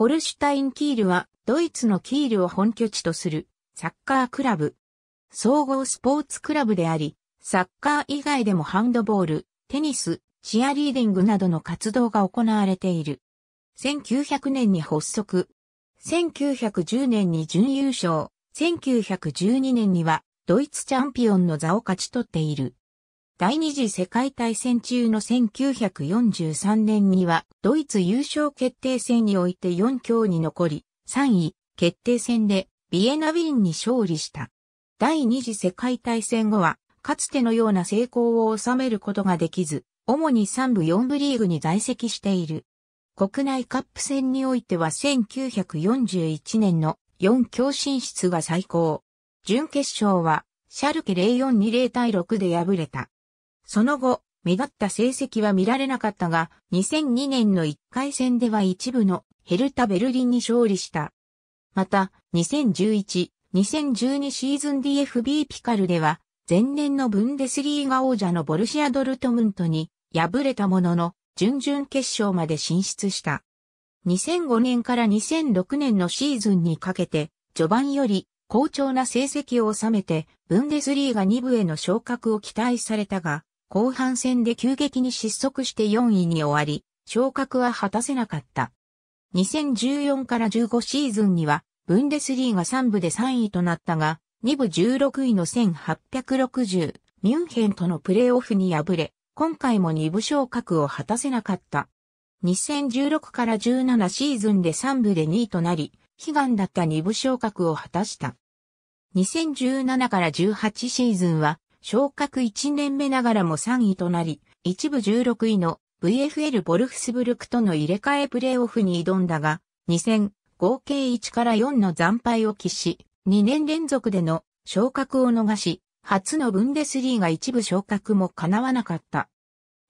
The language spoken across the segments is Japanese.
ホルシュタイン・キールは、ドイツのキールを本拠地とする、サッカークラブ。総合スポーツクラブであり、サッカー以外でもハンドボール、テニス、チアリーディングなどの活動が行われている。1900年に発足。1910年に準優勝。1912年にはドイツチャンピオンの座を勝ち取っている。第二次世界大戦中の1943年には、ドイツ優勝決定戦において4強に残り、3位決定戦でビエナ・ウィーンに勝利した。第二次世界大戦後は、かつてのような成功を収めることができず、主に3部4部リーグに在籍している。国内カップ戦においては1941年の4強進出が最高。準決勝は、シャルケ042 0対6で敗れた。その後、目立った成績は見られなかったが、2002年の1回戦では一部のヘルタ・ベルリンに勝利した。また、2011、2012シーズン DFB ピカルでは、前年のブンデスリーガ王者のボルシア・ドルトムントに敗れたものの、準々決勝まで進出した。2005年から2006年のシーズンにかけて、序盤より好調な成績を収めて、ブンデスリーガ2部への昇格を期待されたが、後半戦で急激に失速して4位に終わり、昇格は果たせなかった。2014から15シーズンには、ブンデスリーが3部で3位となったが、2部16位の1860、ミュンヘンとのプレーオフに敗れ、今回も2部昇格を果たせなかった。2016から17シーズンで3部で2位となり、悲願だった2部昇格を果たした。2017から18シーズンは昇格1年目ながらも3位となり、一部16位の VFL ボルフスブルクとの入れ替えプレーオフに挑んだが、2戦、合計1から4の惨敗を喫し、2年連続での昇格を逃し、初のブンデスリーが一部昇格も叶わなかった。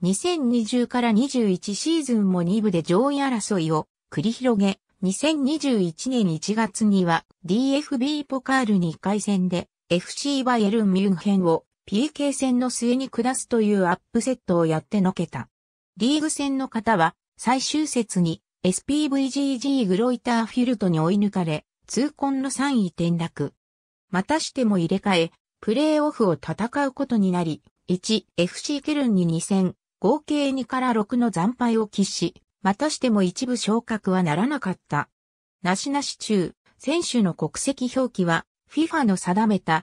2020から21シーズンも2部で上位争いを繰り広げ、2021年1月には DFB ポカール2回戦で FC バイエルンミュンヘンを PK 戦の末に下すというアップセットをやってのけた。リーグ戦の方は、最終節に SPVGG グロイターフィルトに追い抜かれ、痛恨の3位転落。またしても入れ替え、プレーオフを戦うことになり、1、FC ケルンに2戦、合計2から6の惨敗を喫し、またしても一部昇格はならなかった。なしなし中、選手の国籍表記は、FIFA の定めた